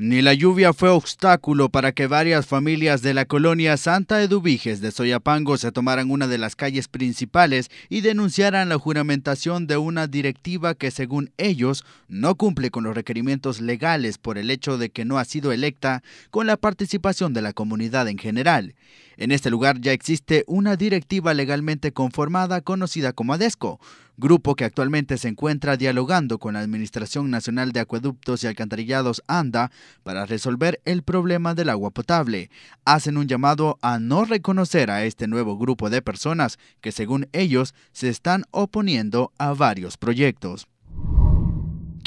Ni la lluvia fue obstáculo para que varias familias de la colonia Santa Eduviges de Soyapango se tomaran una de las calles principales y denunciaran la juramentación de una directiva que según ellos no cumple con los requerimientos legales por el hecho de que no ha sido electa con la participación de la comunidad en general. En este lugar ya existe una directiva legalmente conformada conocida como ADESCO, grupo que actualmente se encuentra dialogando con la Administración Nacional de Acueductos y Alcantarillados ANDA para resolver el problema del agua potable. Hacen un llamado a no reconocer a este nuevo grupo de personas que según ellos se están oponiendo a varios proyectos.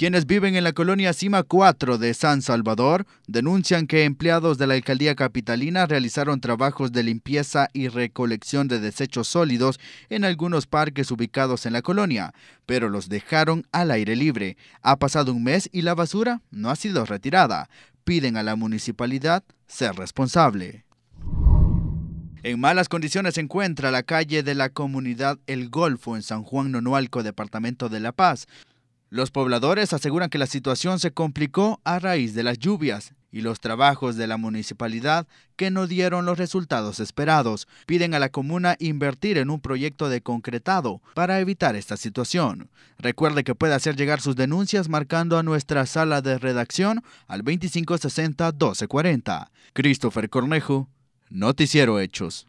Quienes viven en la colonia Cima 4 de San Salvador denuncian que empleados de la alcaldía capitalina realizaron trabajos de limpieza y recolección de desechos sólidos en algunos parques ubicados en la colonia, pero los dejaron al aire libre. Ha pasado un mes y la basura no ha sido retirada. Piden a la municipalidad ser responsable. En malas condiciones se encuentra la calle de la comunidad El Golfo en San Juan Nonualco, departamento de La Paz. Los pobladores aseguran que la situación se complicó a raíz de las lluvias y los trabajos de la municipalidad que no dieron los resultados esperados. Piden a la comuna invertir en un proyecto de concretado para evitar esta situación. Recuerde que puede hacer llegar sus denuncias marcando a nuestra sala de redacción al 2560-1240. Christopher Cornejo, Noticiero Hechos.